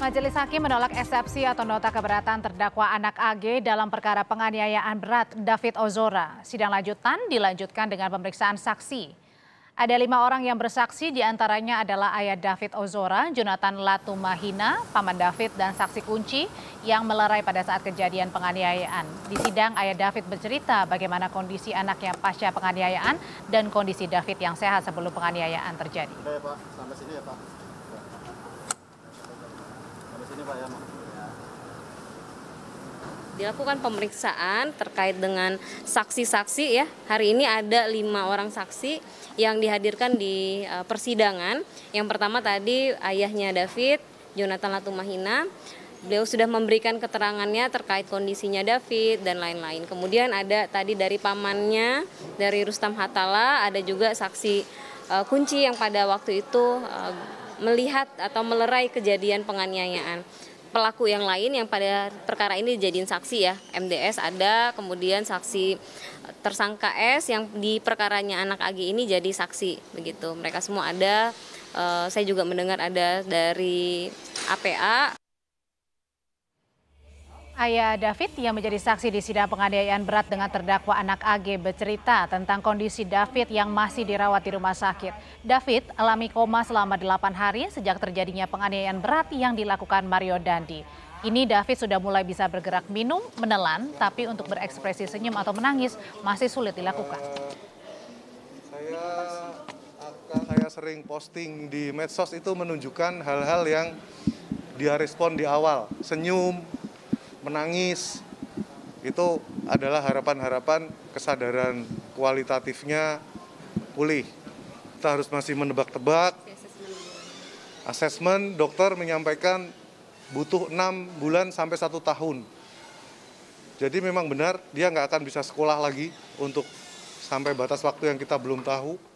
Majelis Hakim menolak eksepsi atau nota keberatan terdakwa anak AG dalam perkara penganiayaan berat David Ozora. Sidang lanjutan dilanjutkan dengan pemeriksaan saksi. Ada lima orang yang bersaksi, diantaranya adalah ayah David Ozora, Jonathan Latumahina, paman David, dan saksi kunci yang melerai pada saat kejadian penganiayaan. Di sidang, ayah David bercerita bagaimana kondisi anaknya pasca penganiayaan dan kondisi David yang sehat sebelum penganiayaan terjadi. Oke, Pak. Sampai sini ya, Pak. Ya, Dilakukan pemeriksaan terkait dengan saksi-saksi ya. Hari ini ada lima orang saksi yang dihadirkan di e, persidangan. Yang pertama tadi ayahnya David, Jonathan Latumahina. Beliau sudah memberikan keterangannya terkait kondisinya David dan lain-lain. Kemudian ada tadi dari pamannya, dari Rustam Hatala, ada juga saksi e, kunci yang pada waktu itu e, melihat atau melerai kejadian penganiayaan pelaku yang lain yang pada perkara ini dijadiin saksi ya. MDS ada, kemudian saksi eh, tersangka S yang di perkaranya anak Ag ini jadi saksi begitu. Mereka semua ada. Eh, saya juga mendengar ada dari APA Ayah David yang menjadi saksi di sidang penganiayaan berat dengan terdakwa anak AG bercerita tentang kondisi David yang masih dirawat di rumah sakit. David alami koma selama 8 hari sejak terjadinya penganiayaan berat yang dilakukan Mario Dandi. Ini David sudah mulai bisa bergerak minum, menelan, tapi untuk berekspresi senyum atau menangis masih sulit dilakukan. Saya akan saya sering posting di medsos itu menunjukkan hal-hal yang dia respon di awal, senyum, menangis itu adalah harapan-harapan kesadaran kualitatifnya pulih. Kita harus masih menebak-tebak. Asesmen dokter menyampaikan butuh 6 bulan sampai 1 tahun. Jadi memang benar dia nggak akan bisa sekolah lagi untuk sampai batas waktu yang kita belum tahu.